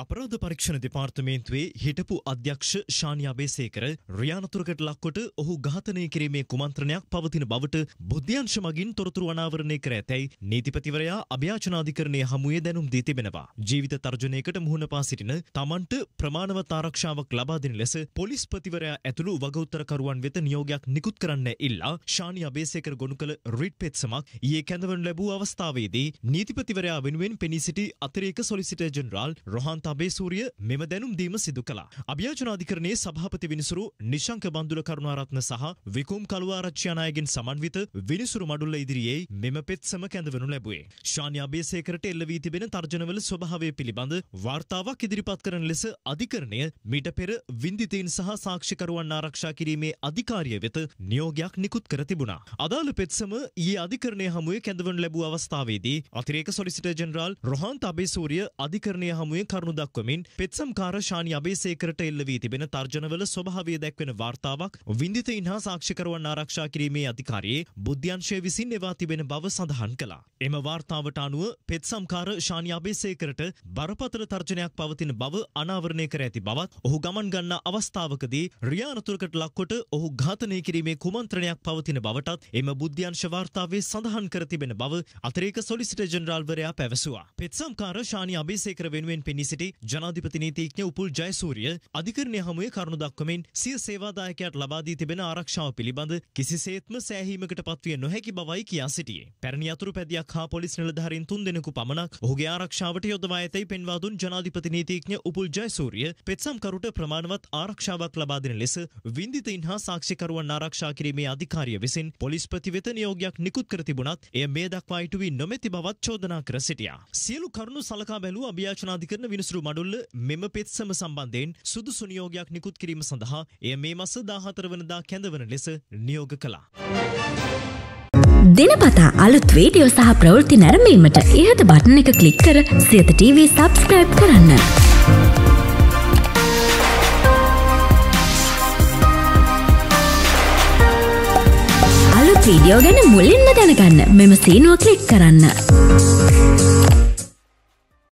අපරාධ පරීක්ෂණ දෙපාර්තමේන්තුවේ හිටපු අධ්‍යක්ෂ ශානියා බේසේකර රියානතුරකට ලක්කොට ඔහු ඝාතනය කිරීමේ කුමන්ත්‍රණයක් පවතින බවට බුද්ධ්‍යංශ මගින් තොරතුරු අනාවරණය කර ඇතැයි නීතිපතිවරයා අභ්‍යාචනාධිකරණයේ හමුවේ දැනුම් දී තිබෙනවා. ජීවිත තර්ජනයකට මුහුණ පා සිටින තමන්ට ප්‍රමාණවත් ආරක්ෂාවක් ලබා දෙන ලෙස පොලිස්පතිවරයා ඇතුළු වගඋත්තරකරුවන් වෙත නියෝගයක් නිකුත් කරන්න ඉල්ලා ශානියා බේසේකර ගොනු කළ රිට් පෙත්සමක් ඊයේ කැඳවනු ලැබූ අවස්ථාවේදී නීතිපතිවරයා වෙනුවෙන් පෙනී සිටි අතිරේක සොලිසිටර් ජෙනරාල් රොහන්ත අබේසූරිය මෙම දැනුම් දීම සිදු කළා. අභියාචනාධිකරණයේ සභාපති විනිසුරු නිශංක බන්දුල කරුණාරත්න සහ විකුම් කළුආරච්චි අනායගෙන් සමන්විත විනිසුරු මඩුල්ල ඉදිරියේ මෙම පෙත්සම කැඳවනු ලැබුවේ. ශාන්‍ය අබේසේකරට එල්ල වී තිබෙන තර්ජනවල ස්වභාවය පිළිබඳ වාර්තාවක් ඉදිරිපත් කරන ලෙස අධිකරණය මීට පෙර වින්දිතීන් සහ සාක්ෂිකරුවන් ආරක්ෂා කිරීමේ අධිකාරිය වෙත නියෝගයක් නිකුත් කර තිබුණා. අදාළ පෙත්සම ඊයේ අධිකරණය හමුවේ කැඳවනු ලැබූ අවස්ථාවේදී අතිරේක සොලිසිටර් ජෙනරාල් රොහන්ත් අබේසූරිය අධිකරණය හමුවේ කරුණු දක්වමින් පෙත්සම්කාර ශානි අබේසේකරට එල්ල වී තිබෙන තර්ජනවල ස්වභාවය දැක්වෙන වාර්තාවක් විඳිතයින් හා සාක්ෂිකරුවන් ආරක්ෂා කිරීමේ අධිකාරියේ බුද්ධ්‍යංශය විසින් එවා තිබෙන බව සඳහන් කළා. එම වාර්තාවට අනුව පෙත්සම්කාර ශානි අබේසේකරට බරපතල තර්ජනයක් පවතින බව අනාවරණය කර ඇති බවත් ඔහු ගමන් ගන්නා අවස්ථාවකදී රියානතුරකට ලක්කොට ඔහු ඝාතනය කිරීමේ කුමන්ත්‍රණයක් පවතින බවටත් එම බුද්ධ්‍යංශ වාර්තාවේ සඳහන් කර තිබෙන බව අතිරේක සොලිසිට ජනරාල්වරයා පැවසුවා. පෙත්සම්කාර ශානි අබේසේකර වෙනුවෙන් පෙනී සිටි සිටි ජනාධිපති නීතිඥ උපුල් ජයසූරිය අධිකරණය හමුවේ කරුණු දක්වමින් සිය සේවාදායකයාට ලබා දී තිබෙන ආරක්ෂාව පිළිබඳ කිසිසේත්ම සෑහීමකට පත්විය නොහැකි බවයි කියා සිටියේ. පැරණි අතුරු පැදියක් හා පොලිස් නිලධාරීන් තුන් දෙනෙකු පමණක් ඔහුගේ ආරක්ෂාවට යොදවා ඇතැයි පෙන්වා දුන් ජනාධිපති නීතිඥ උපුල් ජයසූරිය පෙත්සම්කරුට ප්‍රමාණවත් ආරක්ෂාවක් ලබා දෙන ලෙස වින්දිතයින් හා සාක්ෂිකරුවන් ආරක්ෂා කිරීමේ අධිකාරිය විසින් පොලිස්පති වෙත නියෝගයක් නිකුත් කර තිබුණත් එය මේ දක්වා ඉටුවී නොමැති බවත් චෝදනා කර සිටියා. සියලු කරුණු සලකා බැලූ අභියාචනාධිකරණ විනිසු විසුරු මඩුල්ල මෙම පෙත්සම සම්බන්ධයෙන් සුදුසු නියෝගයක් නිකුත් කිරීම සඳහා එය මේ මස 14 වනදා කැඳවන ලෙස නියෝග කළා. දෙනපතා අලුත් වීඩියෝ සහ ප්‍රවෘත්ති නැරඹීමට ඉහත බටන එක ක්ලික් කර සියත TV සබස්ක්‍රයිබ් කරන්න. අලුත් වීඩියෝ ගැන මුලින්ම දැනගන්න මෙම සීනුව ක්ලික් කරන්න.